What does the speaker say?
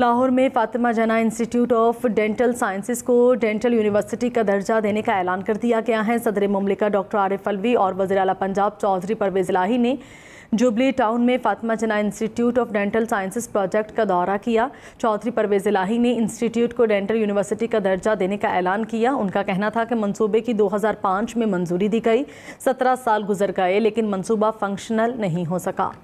लाहौर में Fatima Jinnah institute of dental sciences को dental university का दर्जा देने का ऐलान कर दिया गया है सदर ममलिका डॉक्टर आरिफ अलवी और वजी अला पंजाब चौधरी परवेज लाही ने जुबली टाउन में Fatima Jinnah institute of dental sciences project का दौरा किया चौधरी परवेज लाही ने इंस्टीट्यूट को डेंटल यूनिवर्सिटी का दर्जा देने का ऐलान किया उनका कहना था कि मंसूबे की 2005 में मंजूरी दी गई 17 साल गुजर गए लेकिन मंसूबा फंक्शनल नहीं हो सका